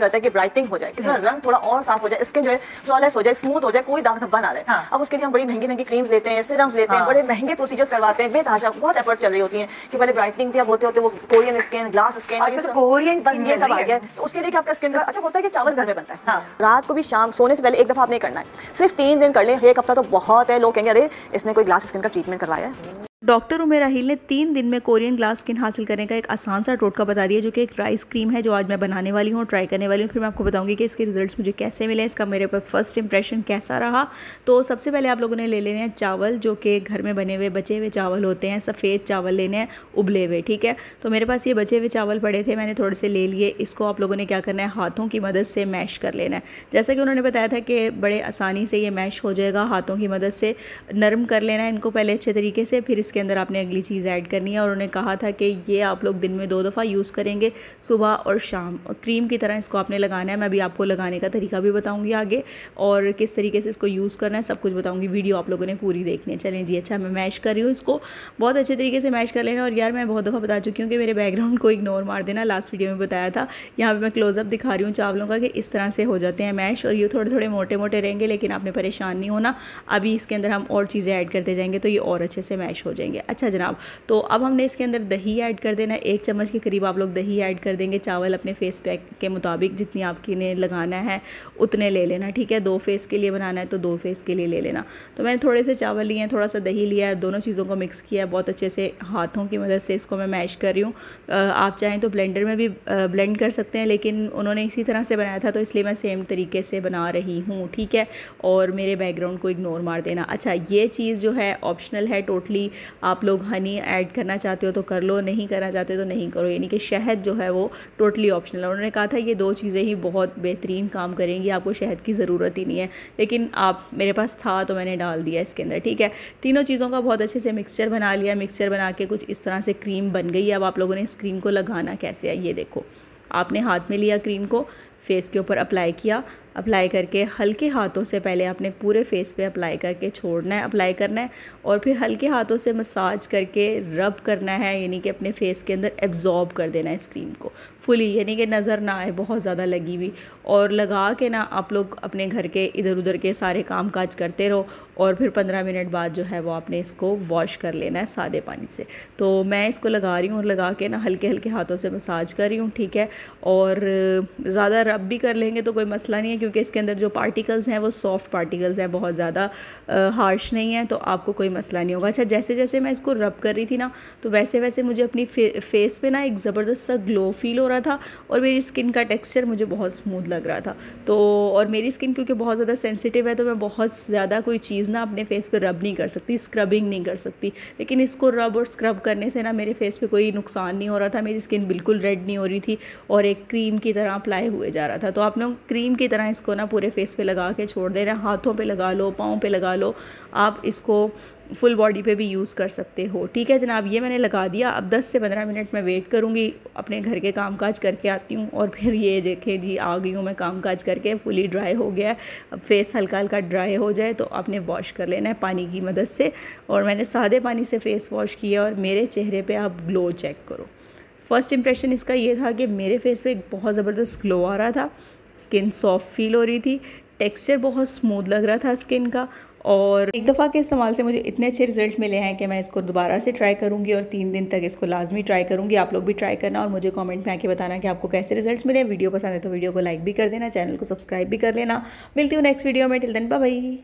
करता है कि ब्राइटनिंग हो जाए किसी हम्म। रंग थोड़ा और साफ हो जाए स्किन जो है फ्लॉलेस हो जाए स्मूथ हो जाए कोई दाग धब्बा ना रहे अब हाँ। उसके लिए हम बड़ी महंगी महंगी क्रीम्स लेते हैं सिरम्स लेते हैं हाँ। बड़े महंगे प्रोसीजर्स करवाते हैं बेताशा बहुत एफर्ट चल रही होती है कि पहले ब्राइटनिंग थी होते होते वो Korean skin glass skin Korean skin ये तो सब आ गया तो उसके लिए आपका स्किन अच्छा होता है कि चावल घर में बनता है हाँ। रात को भी शाम सोने से पहले एक दफा आपने करना है सिर्फ तीन दिन कर ले एक हफ्ता तो बहुत है लोग कहेंगे अरे इसने कोई ग्लास स्किन का ट्रीटमेंट करवाया डॉक्टर उमेर अहिल ने तीन दिन में कोरियन ग्लास स्किन हासिल करने का एक आसान सा टोटका बता दिया जो कि एक राइस क्रीम है जो आज मैं बनाने वाली हूँ ट्राई करने वाली हूँ फिर मैं आपको बताऊंगी कि इसके रिजल्ट्स मुझे कैसे मिले इसका मेरे ऊपर फर्स्ट इंप्रेशन कैसा रहा तो सबसे पहले आप लोगों ने ले लेने हैं चावल जो कि घर में बने हुए बचे हुए चावल होते हैं सफ़ेद चावल लेने हैं उबले हुए ठीक है तो मेरे पास ये बचे हुए चावल पड़े थे मैंने थोड़े से ले लिए इसको आप लोगों ने क्या करना है हाथों की मदद से मैश कर लेना है जैसा कि उन्होंने बताया था कि बड़े आसानी से ये मैश हो जाएगा हाथों की मदद से नरम कर लेना है इनको पहले अच्छे तरीके से फिर इसके अंदर आपने अगली चीज़ ऐड करनी है और उन्होंने कहा था कि ये आप लोग दिन में दो दफ़ा यूज़ करेंगे सुबह और शाम और क्रीम की तरह इसको आपने लगाना है मैं अभी आपको लगाने का तरीका भी बताऊँगी आगे और किस तरीके से इसको यूज़ करना है सब कुछ बताऊँगी वीडियो आप लोगों ने पूरी देखनी है चलें जी अच्छा मैं मैश कर रही हूँ इसको बहुत अच्छे तरीके से मैश कर लेना और यार मैं बहुत दफ़ा बता चुकी हूँ कि मेरे बैकग्राउंड को इग्नोर मार देना लास्ट वीडियो में बताया था यहाँ पर मैं क्लोजअप दिखा रही हूँ चावलों का कि इस तरह से हो जाते हैं मैश और ये थोड़े थोड़े मोटे मोटे रहेंगे लेकिन आपने परेशान नहीं होना अभी इसके अंदर हम और चीज़ें ऐड करते जाएंगे तो ये और अच्छे से मैश हो जाए जाएंगे अच्छा जनाब तो अब हमने इसके अंदर दही ऐड कर देना है एक चम्मच के करीब आप लोग दही ऐड कर देंगे चावल अपने फेस पैक के मुताबिक जितनी आपकी ने लगाना है उतने ले लेना ठीक है दो फेस के लिए बनाना है तो दो फेस के लिए ले लेना तो मैंने थोड़े से चावल लिए हैं थोड़ा सा दही लिया है दोनों चीज़ों को मिक्स किया है बहुत अच्छे से हाथों की मदद से इसको मैं मैश कर रही हूँ आप चाहें तो ब्लेंडर में भी ब्लेंड कर सकते हैं लेकिन उन्होंने इसी तरह से बनाया था तो इसलिए मैं सेम तरीके से बना रही हूँ ठीक है और मेरे बैकग्राउंड को इग्नोर मार देना अच्छा ये चीज़ जो है ऑप्शनल है टोटली आप लोग हनी ऐड करना चाहते हो तो कर लो नहीं करना चाहते तो नहीं करो यानी कि शहद जो है वो टोटली ऑप्शनल है उन्होंने कहा था ये दो चीज़ें ही बहुत बेहतरीन काम करेंगी आपको शहद की ज़रूरत ही नहीं है लेकिन आप मेरे पास था तो मैंने डाल दिया इसके अंदर ठीक है तीनों चीज़ों का बहुत अच्छे से मिक्सचर बना लिया मिक्सचर बना के कुछ इस तरह से क्रीम बन गई अब आप लोगों ने इस क्रीम को लगाना कैसे है ये देखो आपने हाथ में लिया क्रीम को फेस के ऊपर अप्लाई किया अप्लाई करके हल्के हाथों से पहले आपने पूरे फेस पे अप्लाई करके छोड़ना है अप्लाई करना है और फिर हल्के हाथों से मसाज करके रब करना है यानी कि अपने फेस के अंदर एब्जॉर्ब कर देना है इस क्रीम को फुली यानी कि नज़र ना आए बहुत ज़्यादा लगी हुई और लगा के ना आप लोग अपने घर के इधर उधर के सारे काम काज करते रहो और फिर पंद्रह मिनट बाद जो है वो आपने इसको वॉश कर लेना है सादे पानी से तो मैं इसको लगा रही हूँ और लगा के ना हल्के हल्के हाथों से मसाज कर रही हूँ ठीक है और ज़्यादा रब भी कर लेंगे तो कोई मसला नहीं है क्योंकि इसके अंदर जो पार्टिकल्स हैं वो सॉफ्ट पार्टिकल्स हैं बहुत ज़्यादा हार्श नहीं है तो आपको कोई मसला नहीं होगा अच्छा जैसे जैसे मैं इसको रब कर रही थी ना तो वैसे वैसे मुझे अपनी फे, फेस पे ना एक ज़बरदस्त सा ग्लो फील हो रहा था और मेरी स्किन का टेक्सचर मुझे बहुत स्मूथ लग रहा था तो और मेरी स्किन क्योंकि बहुत ज़्यादा सेंसिटिव है तो मैं बहुत ज़्यादा कोई चीज़ ना अपने फेस पर रब नहीं कर सकती स्क्रबिंग नहीं कर सकती लेकिन इसको रब और स्क्रब करने से ना मेरे फेस पर कोई नुकसान नहीं हो रहा था मेरी स्किन बिल्कुल रेड नहीं हो रही थी और एक क्रीम की तरह अप्लाई हुए जा रहा था तो आप लोग क्रीम की तरह इसको ना पूरे फेस पे लगा के छोड़ देना हाथों पे लगा लो पाँव पे लगा लो आप इसको फुल बॉडी पे भी यूज़ कर सकते हो ठीक है जनाब ये मैंने लगा दिया अब 10 से 15 मिनट मैं वेट करूँगी अपने घर के काम काज करके आती हूँ और फिर ये देखें जी आ गई हूँ मैं काम काज करके फुली ड्राई हो गया अब फेस हल्का हल्का ड्राई हो जाए तो आपने वॉश कर लेना है पानी की मदद से और मैंने सादे पानी से फ़ेस वॉश किया और मेरे चेहरे पर आप ग्लो चेक करो फर्स्ट इंप्रेशन इसका ये था कि मेरे फेस पे बहुत ज़बरदस्त ग्लो आ रहा था स्किन सॉफ्ट फील हो रही थी टेक्सचर बहुत स्मूथ लग रहा था स्किन का और एक दफ़ा के इस्तेमाल से मुझे इतने अच्छे रिजल्ट मिले हैं कि मैं इसको दोबारा से ट्राई करूँगी और तीन दिन तक इसको लाजमी ट्राई करूँगी आप लोग भी ट्राई करना और मुझे कमेंट में आके बताना कि आपको कैसे रिजल्ट्स मिले वीडियो पसंद है तो वीडियो को लाइक भी कर देना चैनल को सब्सक्राइब भी कर लेना मिलती हूँ नेक्स्ट वीडियो में टिल दिन बाई